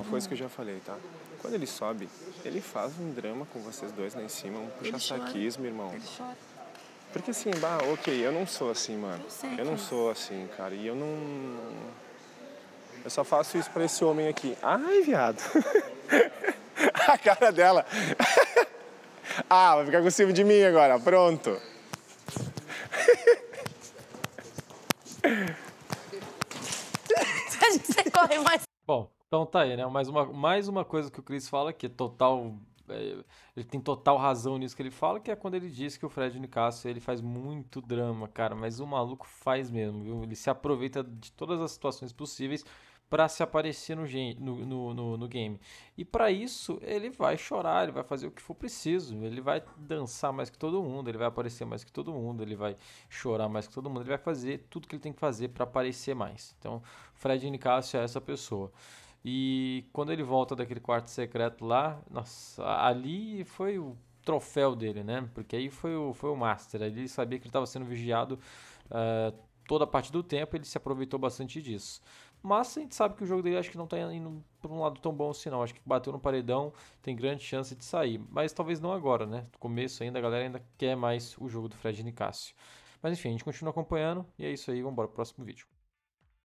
Uma coisa que eu já falei, tá? Quando ele sobe, ele faz um drama com vocês dois lá em cima, um puxa-saquismo, irmão. Ele chora. Porque assim, bah, ok, eu não sou assim, mano. Eu, sei, eu não é. sou assim, cara. E eu não. Eu só faço isso pra esse homem aqui. Ai, viado. A cara dela. Ah, vai ficar com cima de mim agora. Pronto. mais. Bom. Então tá aí, né? Mais uma, mais uma coisa que o Chris fala que é total. É, ele tem total razão nisso que ele fala, que é quando ele diz que o Fred Nicasso ele faz muito drama, cara. Mas o maluco faz mesmo, viu? Ele se aproveita de todas as situações possíveis para se aparecer no, no, no, no game. E para isso, ele vai chorar, ele vai fazer o que for preciso, ele vai dançar mais que todo mundo, ele vai aparecer mais que todo mundo, ele vai chorar mais que todo mundo, ele vai fazer tudo que ele tem que fazer para aparecer mais. Então, Fred Nicásio é essa pessoa. E quando ele volta daquele quarto secreto lá, nossa, ali foi o troféu dele, né? Porque aí foi o, foi o Master. Ele sabia que ele estava sendo vigiado uh, toda a parte do tempo, ele se aproveitou bastante disso. Mas a gente sabe que o jogo dele acho que não está indo para um lado tão bom assim, não. Acho que bateu no paredão, tem grande chance de sair. Mas talvez não agora, né? No começo ainda, a galera ainda quer mais o jogo do Fred Nicásio. Mas enfim, a gente continua acompanhando e é isso aí, vamos embora o próximo vídeo.